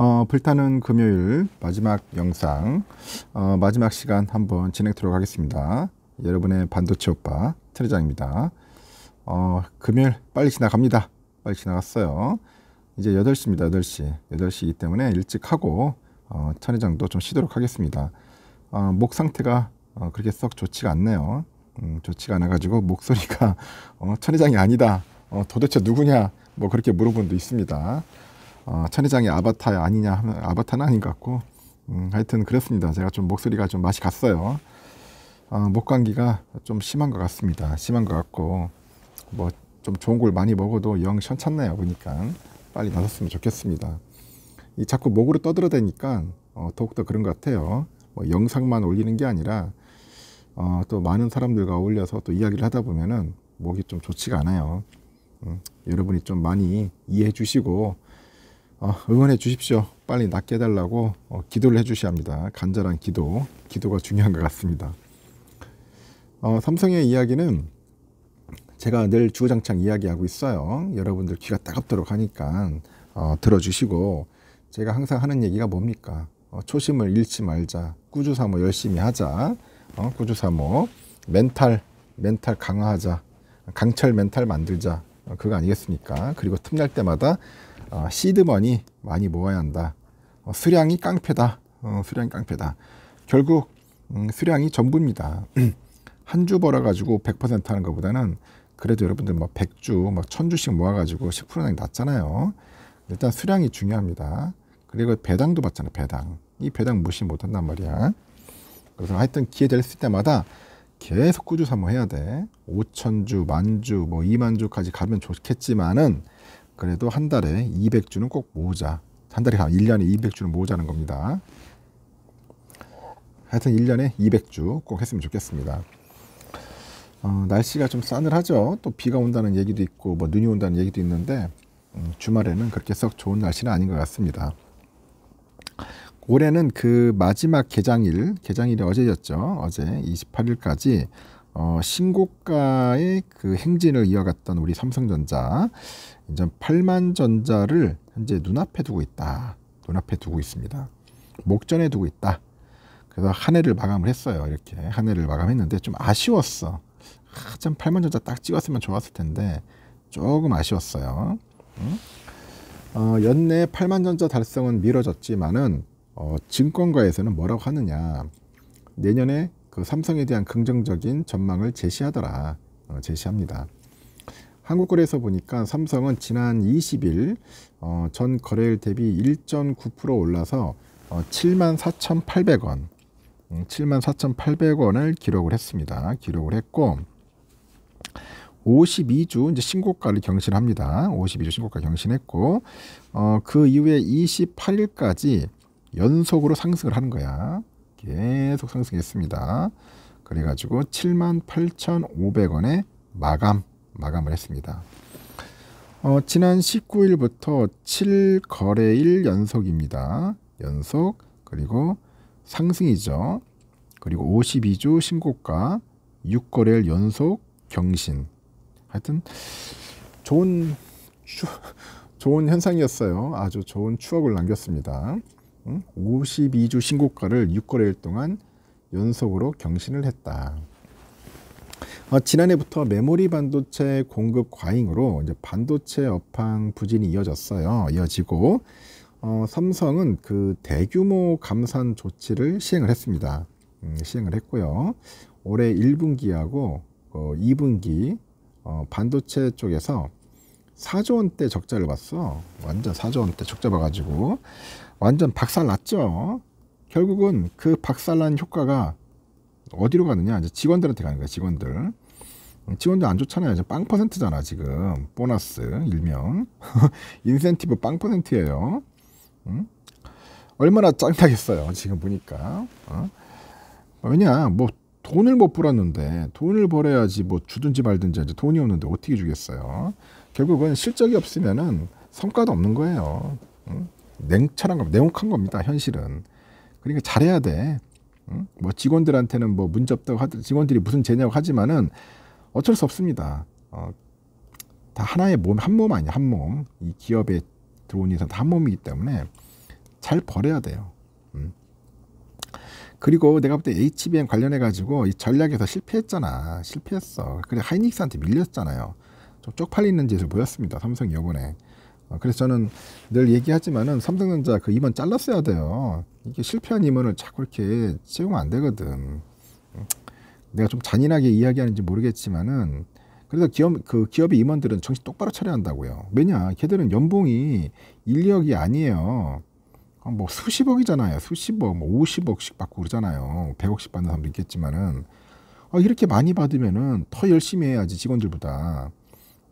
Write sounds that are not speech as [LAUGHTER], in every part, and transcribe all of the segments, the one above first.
어, 불타는 금요일 마지막 영상 어, 마지막 시간 한번 진행하도록 하겠습니다. 여러분의 반도체 오빠 트레장입니다. 어, 금요일 빨리 지나갑니다. 빨리 지나갔어요. 이제 8시입니다. 8시. 8시이기 때문에 일찍 하고 어, 천회장도 좀 쉬도록 하겠습니다. 어, 목 상태가 어, 그렇게 썩 좋지가 않네요. 음, 좋지가 않아가지고 목소리가 어, 천회장이 아니다. 어, 도대체 누구냐? 뭐 그렇게 물어본 분도 있습니다. 아, 천회장이 아바타 아니냐 하면 아바타는 아닌 것 같고 음, 하여튼 그렇습니다. 제가 좀 목소리가 좀 맛이 갔어요. 아, 목감기가 좀 심한 것 같습니다. 심한 것 같고 뭐 좀 좋은 걸 많이 먹어도 영 시원찮네요 보니까 빨리 나섰으면 좋겠습니다. 이 자꾸 목으로 떠들어대니까 어, 더욱더 그런 것 같아요. 뭐 영상만 올리는 게 아니라 어, 또 많은 사람들과 어울려서 또 이야기를 하다 보면은 목이 좀 좋지가 않아요. 음, 여러분이 좀 많이 이해해 주시고 어, 응원해 주십시오. 빨리 낫게 해달라고 어, 기도를 해주셔야 합니다. 간절한 기도, 기도가 중요한 것 같습니다. 어, 삼성의 이야기는 제가 늘 주구장창 이야기하고 있어요. 여러분들 귀가 따갑도록 하니까 들어주시고 제가 항상 하는 얘기가 뭡니까? 초심을 잃지 말자. 꾸주사모 열심히 하자. 꾸주사모 멘탈 멘탈 강화하자. 강철 멘탈 만들자. 그거 아니겠습니까? 그리고 틈날 때마다 어, 시드머니 많이 모아야 한다. 어, 수량이 깡패다. 어, 수량이 깡패다. 결국 음, 수량이 전부입니다. [CLEARS THROAT] 한 주 벌어가지고 100% 하는 것보다는 그래도 여러분들 막 뭐 100주, 막 뭐 1000주씩 모아가지고 10%는 낮잖아요. 일단 수량이 중요합니다. 그리고 배당도 받잖아요. 배당. 이 배당 무시 못한단 말이야. 그래서 하여튼 기회 될 때마다 계속 꾸준히 해야 돼. 5천주, 만주, 뭐 2만주까지 가면 좋겠지만은 그래도 한 달에 200주는 꼭 모으자. 한 달에 한 1년에 200주는 모으자는 겁니다. 하여튼 1년에 200주 꼭 했으면 좋겠습니다. 어, 날씨가 좀 싸늘하죠. 또 비가 온다는 얘기도 있고 뭐 눈이 온다는 얘기도 있는데 음, 주말에는 그렇게 썩 좋은 날씨는 아닌 것 같습니다. 올해는 그 마지막 개장일, 개장일이 어제였죠. 어제 28일까지 어, 신고가의 그 행진을 이어갔던 우리 삼성전자 이제 8만 전자를 현재 눈앞에 두고 있다. 눈앞에 두고 있습니다. 목전에 두고 있다. 그래서 한 해를 마감을 했어요. 이렇게 한 해를 마감했는데 좀 아쉬웠어. 아, 참 8만 전자 딱 찍었으면 좋았을 텐데 조금 아쉬웠어요. 응? 어, 연내 8만 전자 달성은 미뤄졌지만은 어, 증권가에서는 뭐라고 하느냐 내년에 그 삼성에 대한 긍정적인 전망을 제시하더라 어, 제시합니다. 한국거래에서 보니까 삼성은 지난 20일 어, 전 거래일 대비 1.9% 올라서 어, 74,800원, 74,800원을 음, 기록을 했습니다. 기록을 했고 52주 이제 신고가를 경신합니다. 52주 신고가 경신했고 어, 그 이후에 28일까지 연속으로 상승을 하는 거야. 계속 상승했습니다. 그래가지고 78,500원에 마감, 마감을 했습니다. 어, 지난 19일부터 7거래일 연속입니다. 연속 그리고 상승이죠. 그리고 52주 신고가 6거래일 연속 경신. 하여튼 좋은 추, 좋은 현상이었어요. 아주 좋은 추억을 남겼습니다. 52주 신고가를 6거래일 동안 연속으로 경신을 했다. 어, 지난해부터 메모리 반도체 공급 과잉으로 이제 반도체 업황 부진이 이어졌어요. 이어지고 어, 삼성은 그 대규모 감산 조치를 시행을 했습니다. 음, 시행을 했고요. 올해 1분기하고 어, 2분기 어, 반도체 쪽에서 4조 원대 적자를 봤어. 완전 4조 원대 적자 봐가지고 완전 박살 났죠. 결국은 그 박살난 효과가 어디로 가느냐? 이제 직원들한테 가는 거야. 직원들. 음, 직원들 안 좋잖아요. 빵 퍼센트잖아 지금 보너스 일명 [LAUGHS] 인센티브 빵 퍼센트예요. 응? 음? 얼마나 짱나겠어요. 지금 보니까 어? 왜냐 뭐 돈을 못 벌었는데 돈을 벌어야지 뭐 주든지 말든지 이제 돈이 없는데 어떻게 주겠어요. 결국은 실적이 없으면은 성과도 없는 거예요. 응? 냉철한 겁니다. 냉혹한 겁니다. 현실은. 그러니까 잘해야 돼. 응? 뭐 직원들한테는 뭐문접 없다고 하든 직원들이 무슨 죄냐고 하지만은 어쩔 수 없습니다. 어, 다 하나의 몸, 한 몸 아니야, 한 몸. 이 기업에 들어온 이상 다한 몸이기 때문에 잘 버려야 돼요. 응? 그리고 내가 볼 때 HBM 관련해 가지고 이 전략에서 실패했잖아. 실패했어. 그래 하이닉스한테 밀렸잖아요. 좀 쪽팔리는 짓을 보였습니다. 삼성이 요번에. 어, 그래서 저는 늘 얘기하지만은 삼성전자 그 임원 잘랐어야 돼요. 이게 실패한 임원을 자꾸 이렇게 채용안 되거든. 내가 좀 잔인하게 이야기하는지 모르겠지만은 그래서 기업 그 기업의 임원들은 정신 똑바로 차려야 한다고요. 왜냐? 걔들은 연봉이 1, 2억이 아니에요. 뭐 수십억이잖아요. 수십억, 뭐 50억씩 받고 그러잖아요. 100억씩 받는 사람도 있겠지만은 아, 이렇게 많이 받으면은 더 열심히 해야지 직원들보다.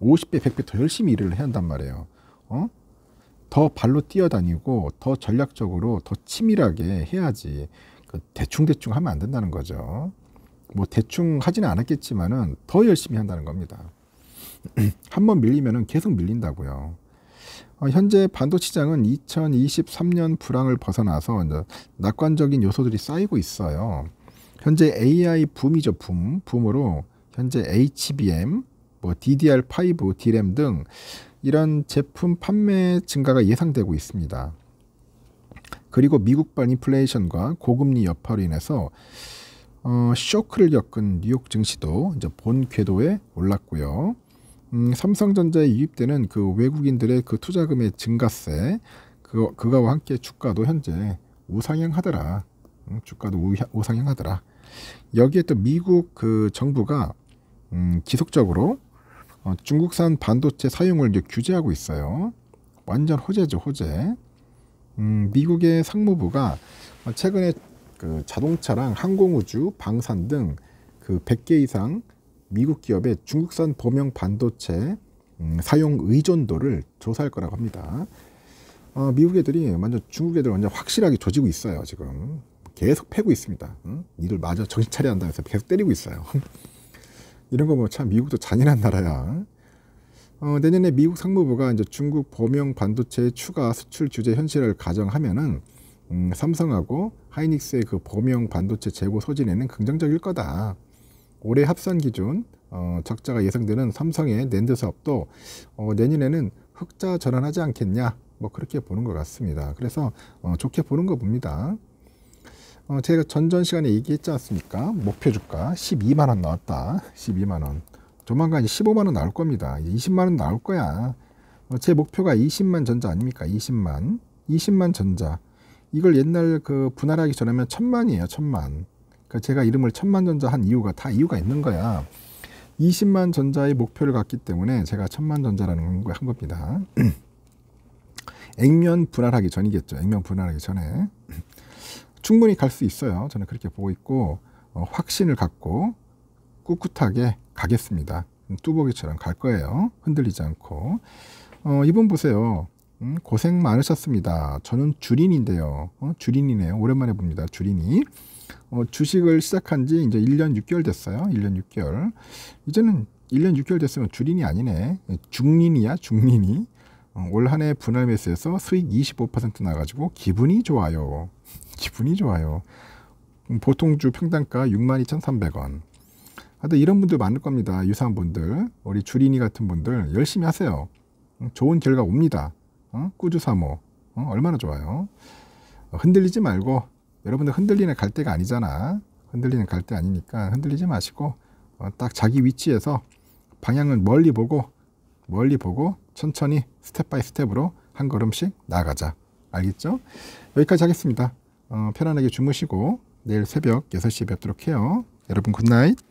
50배, 100배 더 열심히 일을 해야 한단 말이에요. 어? 더 발로 뛰어다니고 더 전략적으로 더 치밀하게 해야지 그 대충대충 하면 안 된다는 거죠. 뭐 대충 하지는 않았겠지만은 더 열심히 한다는 겁니다. [CLEARS THROAT] 한번 밀리면은 계속 밀린다고요. 어, 현재 반도체 시장은 2023년 불황을 벗어나서 이제 낙관적인 요소들이 쌓이고 있어요. 현재 AI 붐이죠, 붐. 붐으로 현재 HBM, 뭐 DDR5, DRAM 등 이런 제품 판매 증가가 예상되고 있습니다. 그리고 미국발 인플레이션과 고금리 여파로 인해서 어, 쇼크를 겪은 뉴욕 증시도 이제 본 궤도에 올랐고요. 음, 삼성전자에 유입되는 그 외국인들의 그 투자금의 증가세 그 그거와 함께 주가도 현재 우상향하더라. 음, 주가도 우상향하더라. 여기에 또 미국 그 정부가 음, 지속적으로 어, 중국산 반도체 사용을 규제하고 있어요. 완전 호재죠, 호재. 음, 미국의 상무부가 최근에 그 자동차랑 항공우주, 방산 등 그 100개 이상 미국 기업의 중국산 범용 반도체 음, 사용 의존도를 조사할 거라고 합니다. 어, 미국 애들이 완전 중국 애들 완전 확실하게 조지고 있어요 지금 계속 패고 있습니다. 응? 이들 마저 정신 차려야 한다면서 계속 때리고 있어요. [LAUGHS] 이런 거 보면 뭐 참 미국도 잔인한 나라야. 어, 내년에 미국 상무부가 이제 중국 범용 반도체 추가 수출 규제 현실을 가정하면은 음, 삼성하고 하이닉스의 그 범용 반도체 재고 소진에는 긍정적일 거다. 올해 합산 기준 어, 적자가 예상되는 삼성의 낸드 사업도 어, 내년에는 흑자 전환하지 않겠냐 뭐 그렇게 보는 것 같습니다. 그래서 어, 좋게 보는 거 봅니다. 어, 제가 전전 시간에 얘기했지 않습니까? 목표 주가 12만 원 나왔다. 12만 원. 조만간 15만 원 나올 겁니다. 20만 원 나올 거야. 어, 제 목표가 20만 전자 아닙니까? 20만. 20만 전자. 이걸 옛날 그 분할하기 전에면 천만이에요. 천만. 그러니까 제가 이름을 천만 전자 한 이유가 다 이유가 있는 거야. 20만 전자의 목표를 갖기 때문에 제가 천만 전자라는 걸 한 겁니다. [CLEARS THROAT] 액면 분할하기 전이겠죠. 액면 분할하기 전에. [CLEARS THROAT] 충분히 갈 수 있어요. 저는 그렇게 보고 있고 어, 확신을 갖고 꿋꿋하게 가겠습니다. 음, 뚜벅이처럼 갈 거예요. 흔들리지 않고. 어, 이분 보세요. 음, 고생 많으셨습니다. 저는 주린인데요. 어, 주린이네요. 오랜만에 봅니다. 주린이. 어, 주식을 시작한 지 이제 1년 6개월 됐어요. 1년 6개월. 이제는 1년 6개월 됐으면 주린이 아니네. 중린이야, 중린이. 어, 올 한해 분할 매수에서 수익 25% 나가지고 기분이 좋아요. 기분이 좋아요. 음, 보통 주 평당가 62,300원. 하여튼 이런 분들 많을 겁니다. 유사한 분들. 우리 주린이 같은 분들 열심히 하세요. 음, 좋은 결과 옵니다. 어? 꾸주사모. 어? 얼마나 좋아요. 흔들리지 말고 여러분들 흔들리는 갈대가 아니잖아. 흔들리는 갈대 아니니까 흔들리지 마시고 어, 딱 자기 위치에서 방향을 멀리 보고 멀리 보고 천천히 스텝 바이 스텝으로 한 걸음씩 나가자. 알겠죠? 여기까지 하겠습니다. 어, 편안하게 주무시고 내일 새벽 6시에 뵙도록 해요. 여러분 굿나잇.